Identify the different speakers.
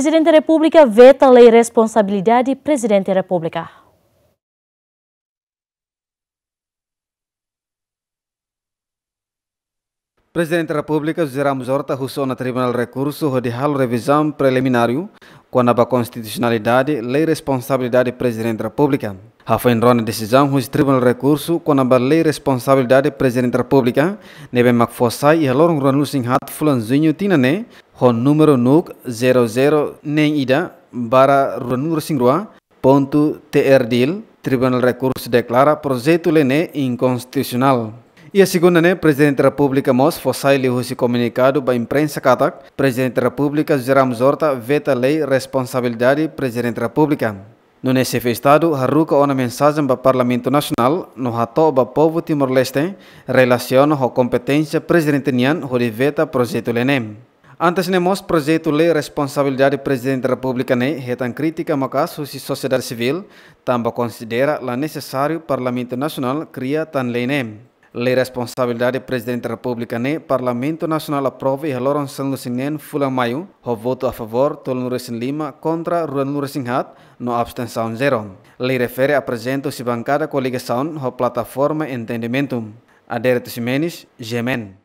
Speaker 1: Presidente da República veta a lei responsabilidade Presidente da República.
Speaker 2: Presidente da República José Ramos Horta russou na Tribunal Recurso de ralo revisão preliminário quando a constitucionalidade lei responsabilidade Presidente da República. Rafa enrona decisão do Tribunal Recurso quando a lei responsabilidade Presidente da República neve Macfossai e Alor Ronul Singhat Fulanzinho Tinané hon número nuk 00 neng ida bara runur singrua ponto TRDIL Tribunal Recurso declara projeto lene inconstitucional. E a segunda, né, Presidente da República Mos Fossaile comunicado para imprensa Katak, Presidente da República Zeram Zorta veta lei responsabilidade Presidente da República. No nesse festado, Haruka uma mensagem para o Parlamento Nacional, no rato para o povo Timor-Leste, relaciona com a competência presidente Nian, veta projeto lene. Antes nemos projeto lei responsabilidade do presidente da República ne retan crítica maka susi sociedade civil também considera la necessário Parlamento Nacional cria tan lei nem. Lei responsabilidade do presidente da República ne Parlamento Nacional aprova e haloran san lusinen fulan maio ho voto a favor tol nuresin lima contra ruan nuresin hat no abstenção zero. Lei refere a presento se bancada coligação ho plataforma entendimento, Aderto Simenes, Gemen.